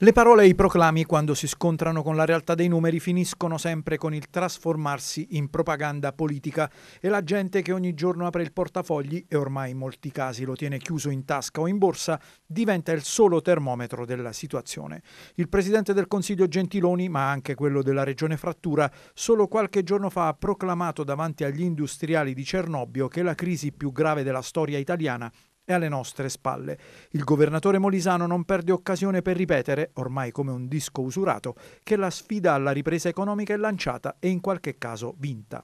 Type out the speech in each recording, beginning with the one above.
Le parole e i proclami, quando si scontrano con la realtà dei numeri, finiscono sempre con il trasformarsi in propaganda politica e la gente che ogni giorno apre il portafogli e ormai in molti casi lo tiene chiuso in tasca o in borsa, diventa il solo termometro della situazione. Il presidente del Consiglio Gentiloni, ma anche quello della regione Frattura, solo qualche giorno fa ha proclamato davanti agli industriali di Cernobbio che la crisi più grave della storia italiana è alle nostre spalle. Il governatore Molisano non perde occasione per ripetere, ormai come un disco usurato, che la sfida alla ripresa economica è lanciata e in qualche caso vinta.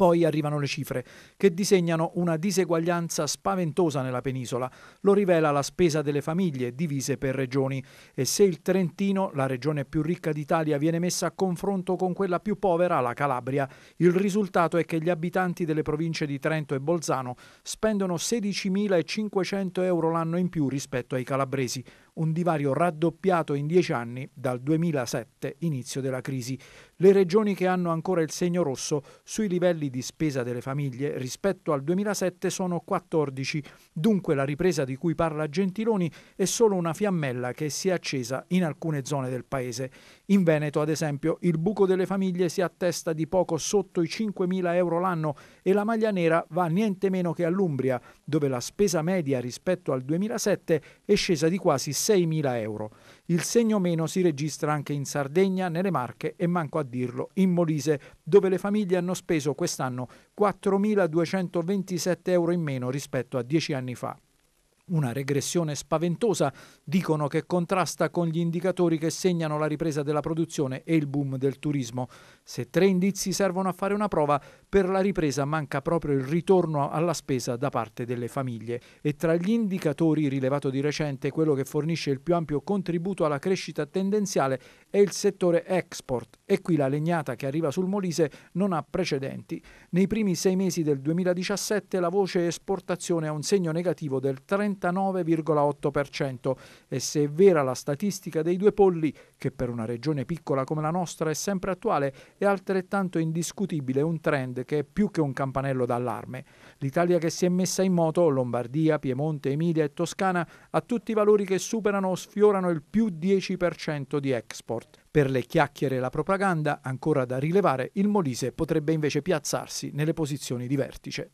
Poi arrivano le cifre, che disegnano una diseguaglianza spaventosa nella penisola. Lo rivela la spesa delle famiglie, divise per regioni. E se il Trentino, la regione più ricca d'Italia, viene messa a confronto con quella più povera, la Calabria, il risultato è che gli abitanti delle province di Trento e Bolzano spendono 16.500 euro l'anno in più rispetto ai calabresi, un divario raddoppiato in dieci anni dal 2007, inizio della crisi. Le regioni che hanno ancora il segno rosso sui livelli di spesa delle famiglie rispetto al 2007 sono 14, dunque la ripresa di cui parla Gentiloni è solo una fiammella che si è accesa in alcune zone del paese. In Veneto, ad esempio, il buco delle famiglie si attesta di poco sotto i 5.000 euro l'anno e la maglia nera va niente meno che all'Umbria, dove la spesa media rispetto al 2007 è scesa di quasi 6.000 euro. Il segno meno si registra anche in Sardegna, nelle Marche e, manco a dirlo, in Molise, dove le famiglie hanno speso quest'anno 4.227 euro in meno rispetto a dieci anni fa. Una regressione spaventosa, dicono che contrasta con gli indicatori che segnano la ripresa della produzione e il boom del turismo. Se tre indizi servono a fare una prova, per la ripresa manca proprio il ritorno alla spesa da parte delle famiglie. E tra gli indicatori rilevato di recente, quello che fornisce il più ampio contributo alla crescita tendenziale è il settore export. E qui la legnata che arriva sul Molise non ha precedenti. Nei primi sei mesi del 2017 la voce esportazione ha un segno negativo del 30 39,8%. e se è vera la statistica dei due polli, che per una regione piccola come la nostra è sempre attuale, è altrettanto indiscutibile un trend che è più che un campanello d'allarme. L'Italia che si è messa in moto, Lombardia, Piemonte, Emilia e Toscana, ha tutti i valori che superano o sfiorano il più 10% di export. Per le chiacchiere e la propaganda, ancora da rilevare, il Molise potrebbe invece piazzarsi nelle posizioni di vertice.